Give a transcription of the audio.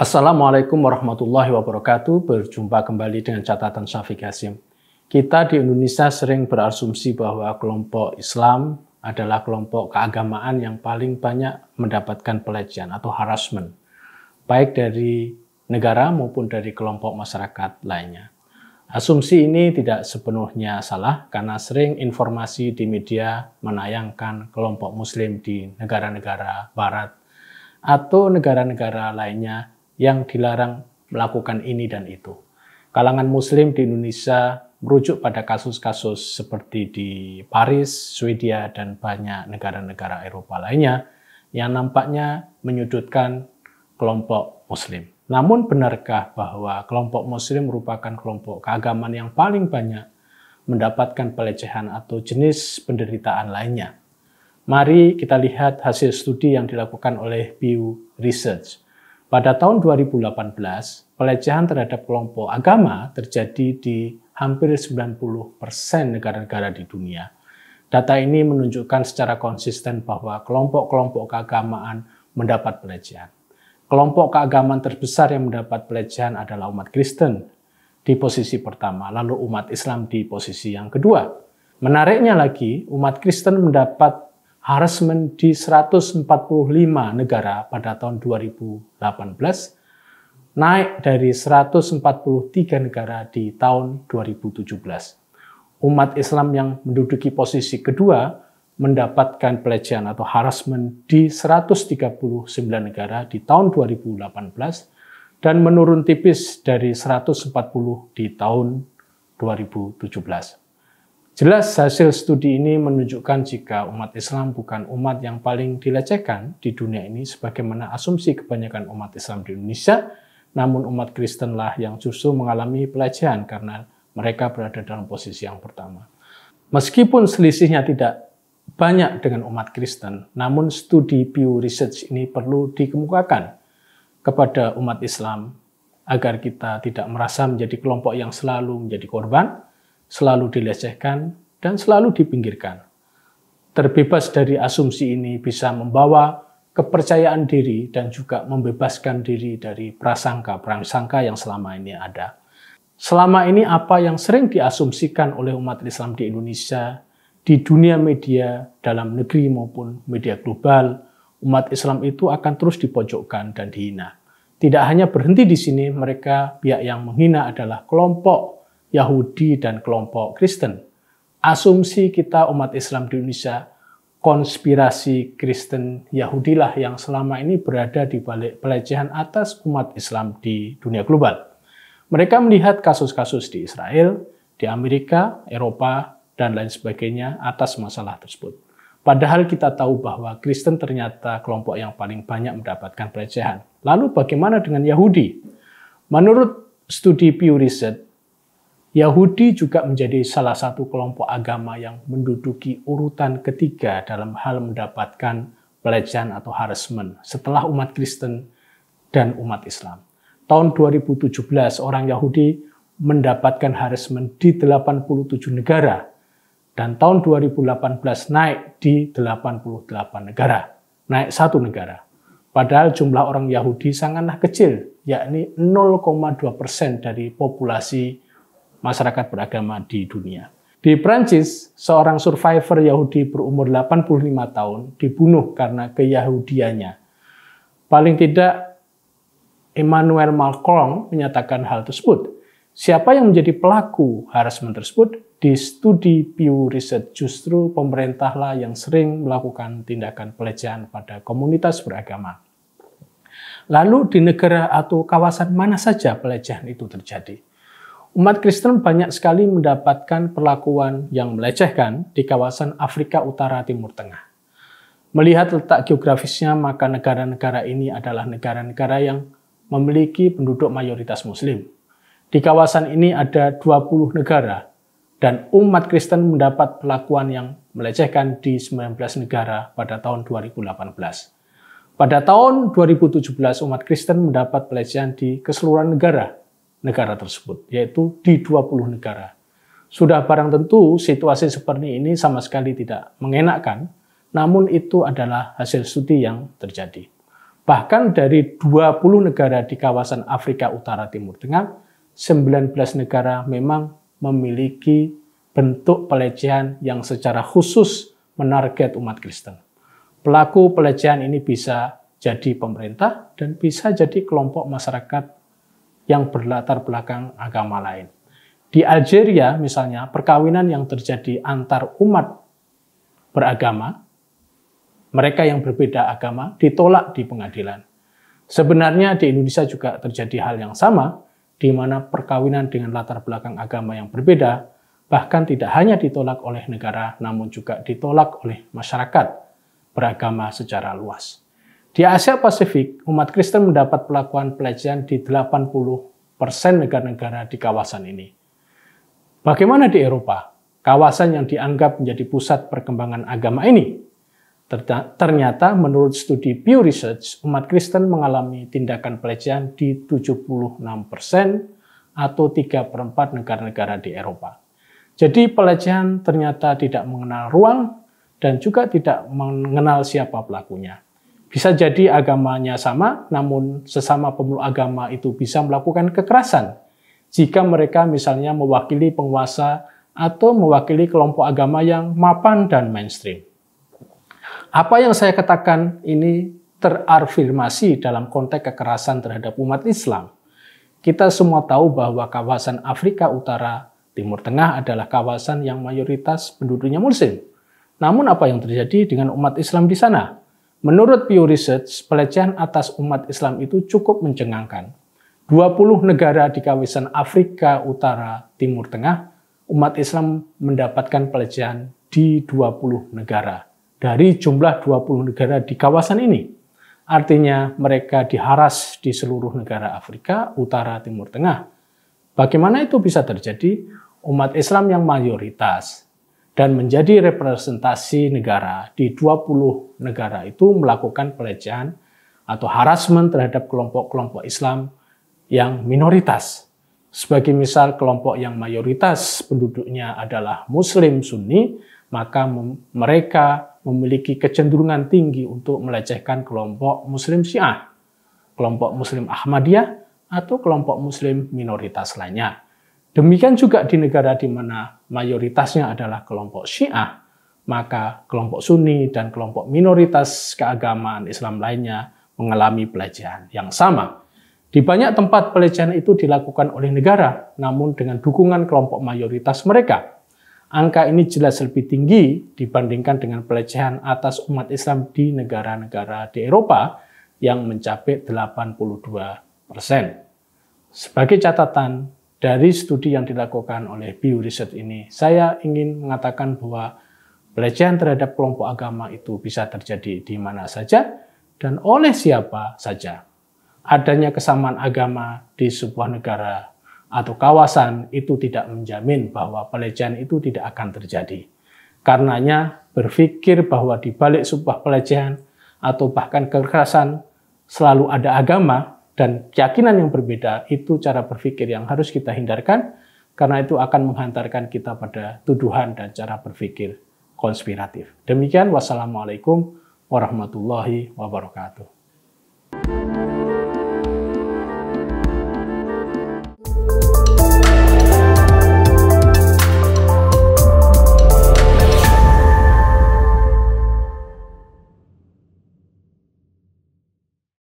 Assalamualaikum warahmatullahi wabarakatuh. Berjumpa kembali dengan catatan Syafiq Hasim. Kita di Indonesia sering berasumsi bahwa kelompok Islam adalah kelompok keagamaan yang paling banyak mendapatkan pelecehan atau harassment, baik dari negara maupun dari kelompok masyarakat lainnya. Asumsi ini tidak sepenuhnya salah karena sering informasi di media menayangkan kelompok muslim di negara-negara barat atau negara-negara lainnya yang dilarang melakukan ini dan itu. Kalangan muslim di Indonesia merujuk pada kasus-kasus seperti di Paris, Swedia, dan banyak negara-negara Eropa lainnya yang nampaknya menyudutkan kelompok muslim. Namun benarkah bahwa kelompok muslim merupakan kelompok keagamaan yang paling banyak mendapatkan pelecehan atau jenis penderitaan lainnya? Mari kita lihat hasil studi yang dilakukan oleh Pew Research pada tahun 2018, pelecehan terhadap kelompok agama terjadi di hampir 90% persen negara-negara di dunia. Data ini menunjukkan secara konsisten bahwa kelompok-kelompok keagamaan mendapat pelecehan. Kelompok keagamaan terbesar yang mendapat pelecehan adalah umat Kristen di posisi pertama, lalu umat Islam di posisi yang kedua. Menariknya lagi, umat Kristen mendapat harassment di 145 negara pada tahun 2018, naik dari 143 negara di tahun 2017. Umat Islam yang menduduki posisi kedua mendapatkan pelecehan atau harassment di 139 negara di tahun 2018 dan menurun tipis dari 140 di tahun 2017. Jelas hasil studi ini menunjukkan jika umat Islam bukan umat yang paling dilecehkan di dunia ini sebagaimana asumsi kebanyakan umat Islam di Indonesia, namun umat Kristenlah yang justru mengalami pelecehan karena mereka berada dalam posisi yang pertama. Meskipun selisihnya tidak banyak dengan umat Kristen, namun studi Pew Research ini perlu dikemukakan kepada umat Islam agar kita tidak merasa menjadi kelompok yang selalu menjadi korban, selalu dilecehkan, dan selalu dipinggirkan. Terbebas dari asumsi ini bisa membawa kepercayaan diri dan juga membebaskan diri dari prasangka-prasangka yang selama ini ada. Selama ini apa yang sering diasumsikan oleh umat Islam di Indonesia, di dunia media, dalam negeri maupun media global, umat Islam itu akan terus dipojokkan dan dihina. Tidak hanya berhenti di sini, mereka pihak yang menghina adalah kelompok Yahudi dan kelompok Kristen. Asumsi kita umat Islam di Indonesia, konspirasi Kristen Yahudilah yang selama ini berada di balik pelecehan atas umat Islam di dunia global. Mereka melihat kasus-kasus di Israel, di Amerika, Eropa, dan lain sebagainya atas masalah tersebut. Padahal kita tahu bahwa Kristen ternyata kelompok yang paling banyak mendapatkan pelecehan. Lalu bagaimana dengan Yahudi? Menurut studi Pew Research, Yahudi juga menjadi salah satu kelompok agama yang menduduki urutan ketiga dalam hal mendapatkan pelecehan atau harassment setelah umat Kristen dan umat Islam. Tahun 2017 orang Yahudi mendapatkan harassment di 87 negara dan tahun 2018 naik di 88 negara, naik satu negara. Padahal jumlah orang Yahudi sangatlah kecil, yakni 0,2 persen dari populasi masyarakat beragama di dunia. Di Prancis, seorang survivor Yahudi berumur 85 tahun dibunuh karena keyahudiannya. Paling tidak, Emmanuel Macron menyatakan hal tersebut. Siapa yang menjadi pelaku harassment tersebut? Di studi Pew Research justru pemerintahlah yang sering melakukan tindakan pelecehan pada komunitas beragama. Lalu di negara atau kawasan mana saja pelecehan itu terjadi? Umat Kristen banyak sekali mendapatkan perlakuan yang melecehkan di kawasan Afrika Utara Timur Tengah. Melihat letak geografisnya, maka negara-negara ini adalah negara-negara yang memiliki penduduk mayoritas Muslim. Di kawasan ini ada 20 negara, dan umat Kristen mendapat perlakuan yang melecehkan di 19 negara pada tahun 2018. Pada tahun 2017, umat Kristen mendapat pelecehan di keseluruhan negara, negara tersebut, yaitu di 20 negara. Sudah barang tentu situasi seperti ini sama sekali tidak mengenakkan, namun itu adalah hasil studi yang terjadi. Bahkan dari 20 negara di kawasan Afrika Utara Timur Tengah, 19 negara memang memiliki bentuk pelecehan yang secara khusus menarget umat Kristen. Pelaku pelecehan ini bisa jadi pemerintah dan bisa jadi kelompok masyarakat yang berlatar belakang agama lain. Di Algeria misalnya, perkawinan yang terjadi antar umat beragama, mereka yang berbeda agama ditolak di pengadilan. Sebenarnya di Indonesia juga terjadi hal yang sama, di mana perkawinan dengan latar belakang agama yang berbeda bahkan tidak hanya ditolak oleh negara, namun juga ditolak oleh masyarakat beragama secara luas. Di Asia Pasifik, umat Kristen mendapat pelakuan pelecehan di 80% negara-negara di kawasan ini. Bagaimana di Eropa, kawasan yang dianggap menjadi pusat perkembangan agama ini? Ternyata menurut studi Pew Research, umat Kristen mengalami tindakan pelecehan di 76% atau 3 per 4 negara-negara di Eropa. Jadi pelecehan ternyata tidak mengenal ruang dan juga tidak mengenal siapa pelakunya. Bisa jadi agamanya sama, namun sesama pemeluk agama itu bisa melakukan kekerasan jika mereka misalnya mewakili penguasa atau mewakili kelompok agama yang mapan dan mainstream. Apa yang saya katakan ini terafirmasi dalam konteks kekerasan terhadap umat Islam. Kita semua tahu bahwa kawasan Afrika Utara, Timur Tengah adalah kawasan yang mayoritas penduduknya Muslim. Namun apa yang terjadi dengan umat Islam di sana? Menurut Pew Research, pelecehan atas umat Islam itu cukup mencengangkan. 20 negara di kawasan Afrika Utara Timur Tengah, umat Islam mendapatkan pelecehan di 20 negara. Dari jumlah 20 negara di kawasan ini, artinya mereka diharas di seluruh negara Afrika Utara Timur Tengah. Bagaimana itu bisa terjadi? Umat Islam yang mayoritas dan menjadi representasi negara di 20 negara itu melakukan pelecehan atau harassment terhadap kelompok-kelompok Islam yang minoritas. Sebagai misal kelompok yang mayoritas penduduknya adalah Muslim Sunni, maka mereka memiliki kecenderungan tinggi untuk melecehkan kelompok Muslim Syiah, kelompok Muslim Ahmadiyah, atau kelompok Muslim minoritas lainnya. Demikian juga di negara di mana mayoritasnya adalah kelompok Syiah, maka kelompok Sunni dan kelompok minoritas keagamaan Islam lainnya mengalami pelecehan yang sama. Di banyak tempat pelecehan itu dilakukan oleh negara, namun dengan dukungan kelompok mayoritas mereka. Angka ini jelas lebih tinggi dibandingkan dengan pelecehan atas umat Islam di negara-negara di Eropa yang mencapai 82 persen. Sebagai catatan, dari studi yang dilakukan oleh Bio Research ini, saya ingin mengatakan bahwa pelecehan terhadap kelompok agama itu bisa terjadi di mana saja dan oleh siapa saja. Adanya kesamaan agama di sebuah negara atau kawasan itu tidak menjamin bahwa pelecehan itu tidak akan terjadi. Karenanya berpikir bahwa di balik sebuah pelecehan atau bahkan kekerasan selalu ada agama dan keyakinan yang berbeda itu cara berpikir yang harus kita hindarkan karena itu akan menghantarkan kita pada tuduhan dan cara berpikir konspiratif. Demikian wassalamualaikum warahmatullahi wabarakatuh.